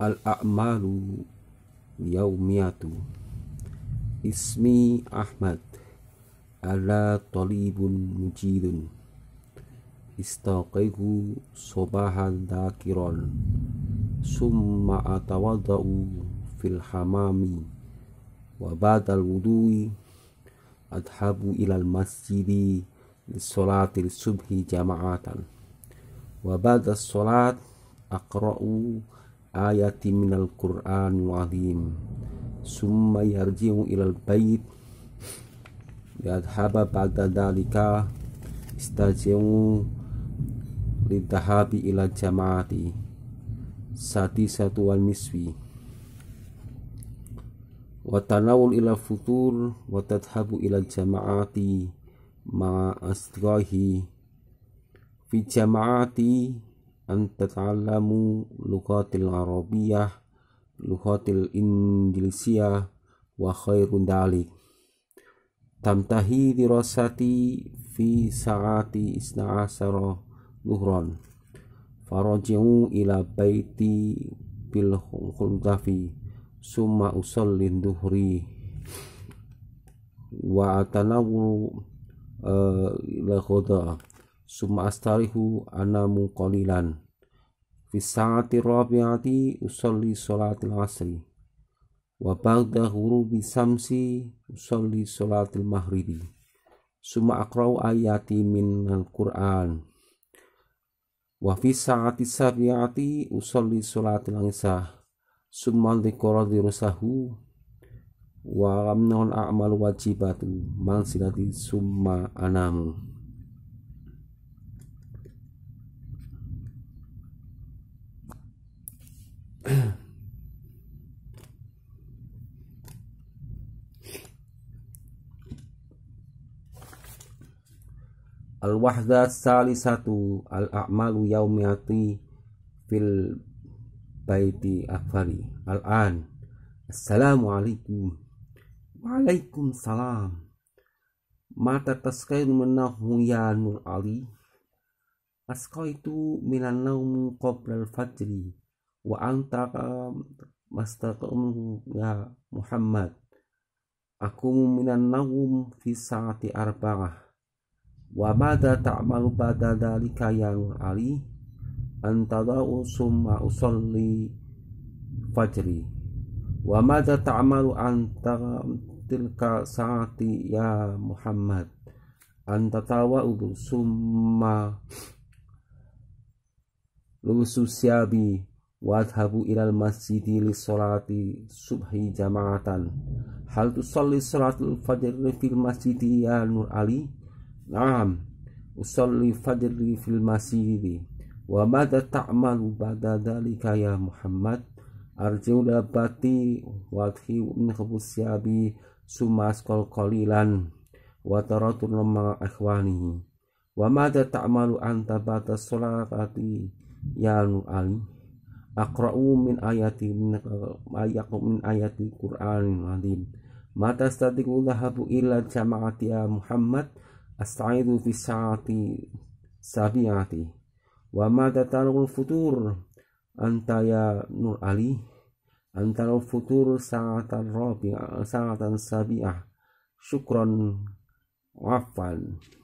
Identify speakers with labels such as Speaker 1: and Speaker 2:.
Speaker 1: Al-A'malu Yaumiyatu Ismi Ahmad Ala talibun mujidun Istaqihu sobahan dakiron Summa atawadau fil hamami Wa badal wudui Adhabu ilal masjidi Lissolatil subhi jama'atan Wa badal solat Aqra'u ayati minal Qur'an wa'zim summa yarji'u ilal bait yadhaba ba'da dalika istaji'u lidahabi ila jamaati sati satu wal niswi Watanawul ila futur watadhabu ila jamaati ma fi jamaati أن تتعلموا لغات العربية لغات الإنجليزية وخير ذلك تمتهي دراستي في ساعة إثنى عشر ظهرا فرجعوا إلى بيتي بالخلدفي ثم أصلي الظهر وأتناول الغداء summa astarihu anamu qalilan fi sa'ati rabi'ati usalli salatil asri wa ba'da ghurubi samsi usalli salatil maghribi summa aqra'u ayati min al-qur'an wa fi sa'ati sabi'ati usalli salatil isah summa dhikra dirusahu wa lam a'mal wajibatu mansilati summa anamu al sali satu Al-A'malu Yaumiyati Fil Baiti akhari Al-An Assalamualaikum Waalaikumsalam Mata taskairu menahu ya Nur Ali itu minan naumu qabla al-fajri Wa antaka mastaqamu ya Muhammad Aku minan naum fi saati arba'ah wa madza ta'malu ba'da dzalika yang ali antadau summa usalli fajri wa madza ta'malu anta tilka saati ya Muhammad anta tawaudu summa lusu syabi wadhabu ilal masjidi li solati subhi jama'atan hal soli salatul fajr fil masjidi ya Nur Ali Naam usalli fajri fil masiri wa mada ta'malu ba'da dalika ya Muhammad arjiu bati wa thi min sumas kol kolilan wa taratun ma akhwani wa mada ta'malu anta ba'da salati ya ali akrau min ayati min ayakum min ayati Qur'an mata statiku dhahabu ila jama'ati ya Muhammad astaidu fi saati sabiati wa mata tarul futur anta ya nur ali antara futur saatan robi saatan sabiah syukron wafan